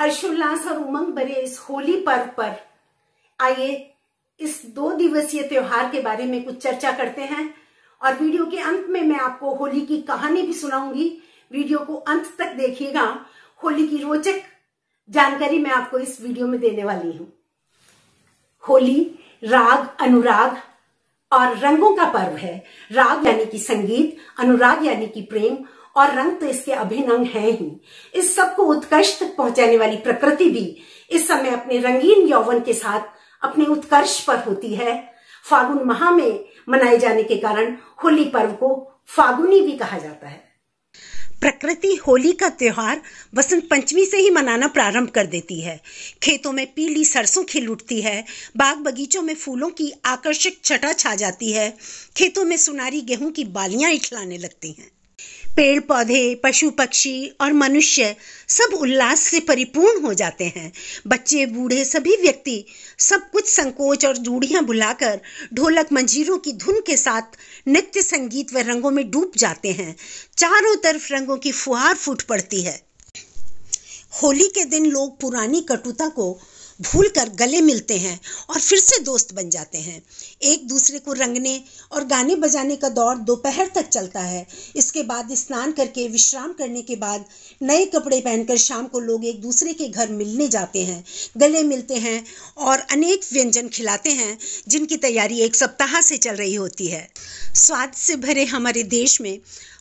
हर्षोल्लास और उमंग भरे इस होली पर्व पर आइए इस दो दिवसीय त्योहार के बारे में कुछ चर्चा करते हैं और वीडियो के अंत में मैं आपको होली की कहानी भी सुनाऊंगी वीडियो को अंत तक देखिएगा होली की रोचक जानकारी मैं आपको इस वीडियो में देने वाली हूं होली राग अनुराग और रंगों का पर्व है राग यानी कि संगीत अनुराग यानी कि प्रेम और रंग तो इसके अभिनंग है ही इस सबको उत्कर्ष तक पहुंचाने वाली प्रकृति भी इस समय अपने रंगीन यौवन के साथ अपने उत्कर्ष पर होती है फागुन माह में मनाए जाने के कारण होली पर्व को फागुनी भी कहा जाता है प्रकृति होली का त्यौहार बसंत पंचमी से ही मनाना प्रारंभ कर देती है खेतों में पीली सरसों खिल उठती है बाग बगीचों में फूलों की आकर्षक छटा छा जाती है खेतों में सुनारी गेहूं की बालियां इछलाने लगती हैं पेड़ पौधे पशु पक्षी और मनुष्य सब उल्लास से परिपूर्ण हो जाते हैं बच्चे बूढ़े सभी व्यक्ति सब कुछ संकोच और जूड़ियाँ भुलाकर ढोलक मंजीरों की धुन के साथ नृत्य संगीत व रंगों में डूब जाते हैं चारों तरफ रंगों की फुहार फूट पड़ती है होली के दिन लोग पुरानी कटुता को भूल कर गले मिलते हैं और फिर से दोस्त बन जाते हैं एक दूसरे को रंगने और गाने बजाने का दौर दोपहर तक चलता है इसके बाद स्नान करके विश्राम करने के बाद नए कपड़े पहनकर शाम को लोग एक दूसरे के घर मिलने जाते हैं गले मिलते हैं और अनेक व्यंजन खिलाते हैं जिनकी तैयारी एक सप्ताह से चल रही होती है स्वाद से भरे हमारे देश में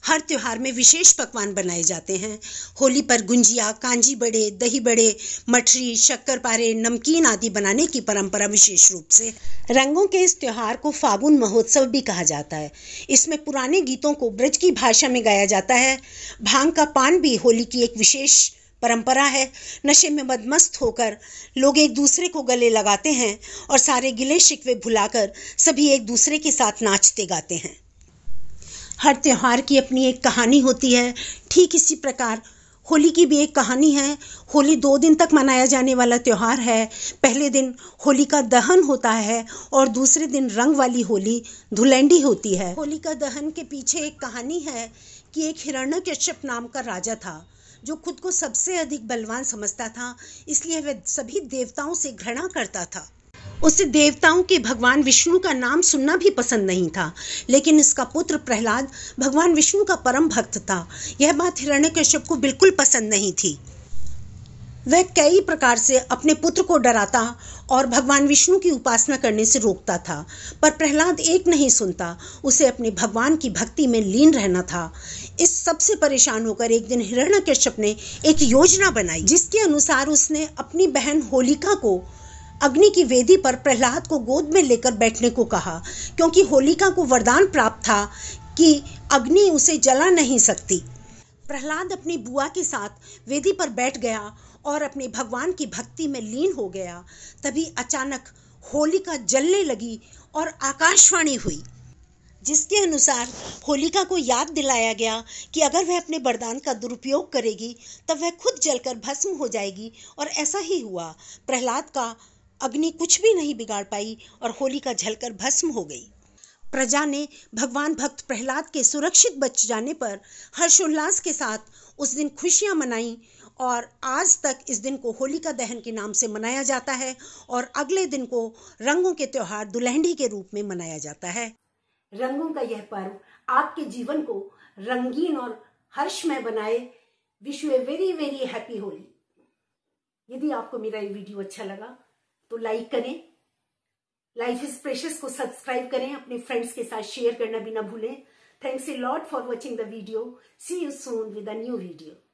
हर त्यौहार में विशेष पकवान बनाए जाते हैं होली पर गुंजिया कांजी बड़े दही बड़े मठरी शक्कर पारे नमकीन आदि बनाने की परंपरा विशेष रूप से रंगों के इस त्यौहार को फागुन महोत्सव भी कहा जाता है इसमें पुराने गीतों को ब्रज की भाषा में गाया जाता है भांग का पान भी होली की एक विशेष परंपरा है नशे में मदमस्त होकर लोग एक दूसरे को गले लगाते हैं और सारे गिले शिकवे भुलाकर सभी एक दूसरे के साथ नाचते गाते हैं हर त्यौहार की अपनी एक कहानी होती है ठीक इसी प्रकार होली की भी एक कहानी है होली दो दिन तक मनाया जाने वाला त्यौहार है पहले दिन होली का दहन होता है और दूसरे दिन रंग वाली होली धुलेंडी होती है होली का दहन के पीछे एक कहानी है कि एक हिरण्य कश्यप नाम का राजा था जो खुद को सबसे अधिक बलवान समझता था इसलिए वह सभी देवताओं से घृणा करता था उसे देवताओं के भगवान विष्णु का नाम सुनना भी पसंद नहीं था लेकिन इसका पुत्र प्रहलाद भगवान विष्णु का परम भक्त था यह बात हिरण्यकश्यप को बिल्कुल पसंद नहीं थी वह कई प्रकार से अपने पुत्र को डराता और भगवान विष्णु की उपासना करने से रोकता था पर प्रहलाद एक नहीं सुनता उसे अपने भगवान की भक्ति में लीन रहना था इस सबसे परेशान होकर एक दिन हिरण्यकश्यप ने एक योजना बनाई जिसके अनुसार उसने अपनी बहन होलिका को अग्नि की वेदी पर प्रहलाद को गोद में लेकर बैठने को कहा क्योंकि होलिका को वरदान प्राप्त था कि अग्नि उसे जला नहीं सकती प्रहलाद अपनी बुआ के साथ वेदी पर बैठ गया और अपने भगवान की भक्ति में लीन हो गया तभी अचानक होलिका जलने लगी और आकाशवाणी हुई जिसके अनुसार होलिका को याद दिलाया गया कि अगर वह अपने वरदान का दुरुपयोग करेगी तब वह खुद जलकर भस्म हो जाएगी और ऐसा ही हुआ प्रहलाद का अग्नि कुछ भी नहीं बिगाड़ पाई और होलिका झलकर भस्म हो गई प्रजा ने भगवान भक्त प्रहलाद के सुरक्षित बच जाने पर हर्षोल्लास के साथ उस दिन खुशियां मनाई और आज तक इस दिन को होलिका दहन के नाम से मनाया जाता है और अगले दिन को रंगों के त्यौहार दुलहंडी के रूप में मनाया जाता है रंगों का यह पर्व आपके जीवन को रंगीन और हर्षमय बनाए विश्व वेरी वेरी हैप्पी होली यदि आपको मेरा ये वीडियो अच्छा लगा तो लाइक करें लाइफ इज प्रेशस को सब्सक्राइब करें अपने फ्रेंड्स के साथ शेयर करना भी ना भूलें thanks a lot for watching the video see you soon with new video